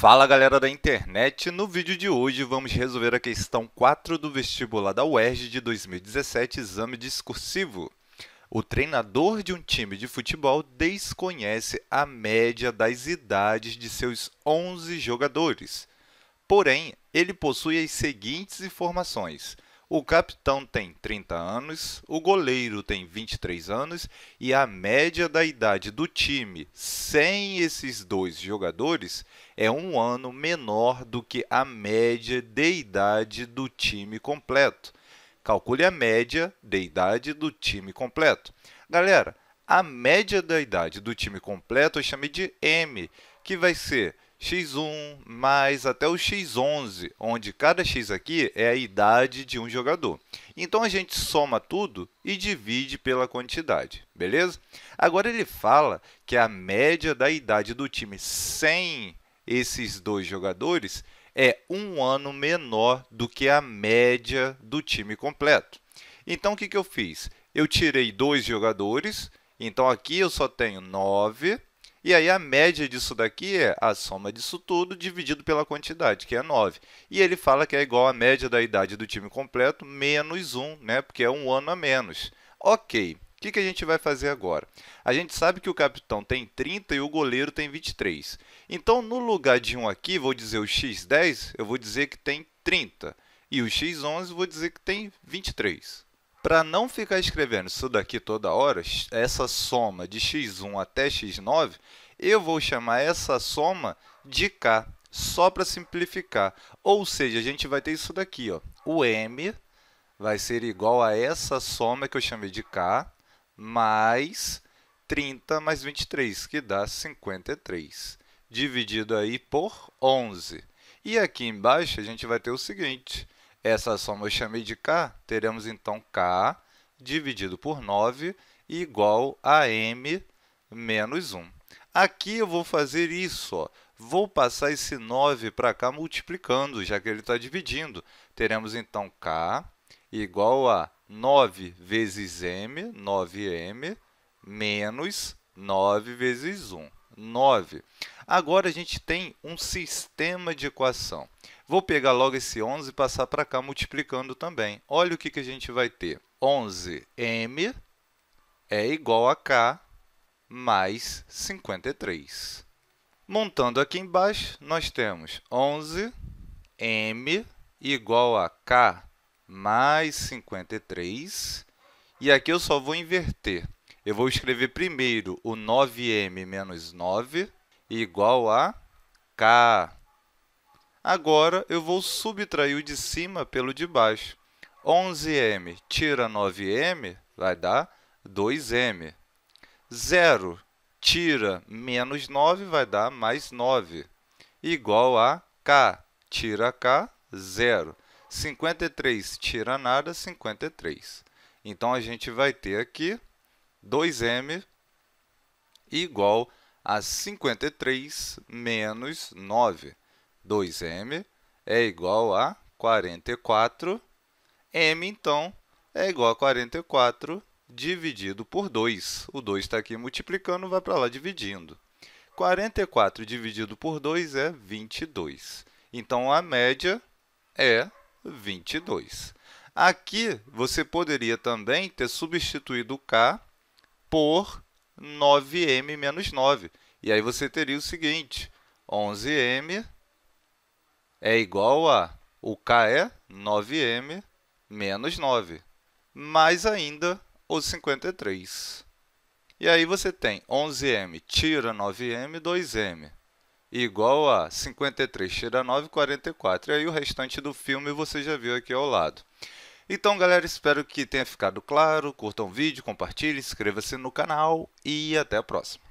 Fala galera da internet, no vídeo de hoje vamos resolver a questão 4 do vestibular da UERJ de 2017, exame discursivo. O treinador de um time de futebol desconhece a média das idades de seus 11 jogadores. Porém, ele possui as seguintes informações: o capitão tem 30 anos, o goleiro tem 23 anos e a média da idade do time sem esses dois jogadores é um ano menor do que a média de idade do time completo. Calcule a média de idade do time completo. Galera, a média da idade do time completo eu chamei de M, que vai ser x1 mais até o x11, onde cada x aqui é a idade de um jogador. Então a gente soma tudo e divide pela quantidade, beleza? Agora ele fala que a média da idade do time sem esses dois jogadores é um ano menor do que a média do time completo. Então o que, que eu fiz? Eu tirei dois jogadores, então aqui eu só tenho 9 e aí a média disso daqui é a soma disso tudo dividido pela quantidade, que é 9. E ele fala que é igual à média da idade do time completo menos 1, né? porque é um ano a menos. Ok, o que, que, a gente vai fazer agora? A gente sabe que o capitão tem 30 e o goleiro tem 23. Então, no lugar de 1 aqui, vou dizer o x10, eu vou dizer que tem 30. E o x11, vou dizer que tem 23. Para não ficar escrevendo isso daqui toda hora, essa soma de x1 até x9, eu vou chamar essa soma de k, só para simplificar. Ou seja, a gente vai ter isso daqui. Ó. O m vai ser igual a essa soma que eu chamei de k, mais 30 mais 23, que dá 53, dividido aí por 11. E aqui embaixo a gente vai ter o seguinte, essa soma eu chamei de K, teremos então K dividido por 9 igual a M menos 1. Aqui eu vou fazer isso, ó. vou passar esse 9 para cá multiplicando, já que ele está dividindo. Teremos então K igual a 9 vezes M, 9M, menos 9 vezes 1, 9. Agora a gente tem um sistema de equação. Vou pegar logo esse 11 e passar para cá multiplicando também. Olha o que, que a gente vai ter. 11m é igual a k mais 53. Montando aqui embaixo, nós temos 11m igual a k mais 53. E aqui eu só vou inverter. Eu vou escrever primeiro o 9m menos 9 igual a K. Agora eu vou subtrair o de cima pelo de baixo. 11m tira 9m vai dar 2m. 0 tira menos 9 vai dar mais 9, igual a k. Tira k, 0. 53 tira nada, 53. Então, a gente vai ter aqui 2m igual a 53 menos 9. 2m é igual a 44. m, então, é igual a 44 dividido por 2. O 2 está aqui multiplicando, vai para lá dividindo. 44 dividido por 2 é 22. Então, a média é 22. Aqui, você poderia também ter substituído k por 9m menos 9. E aí você teria o seguinte, 11m é igual a, o k é 9m menos 9, mais ainda o 53. E aí você tem 11m tira 9m, 2m, igual a 53 tira 9, 44. E aí o restante do filme você já viu aqui ao lado. Então, galera, espero que tenha ficado claro. Curtam o vídeo, compartilhem, inscreva-se no canal e até a próxima.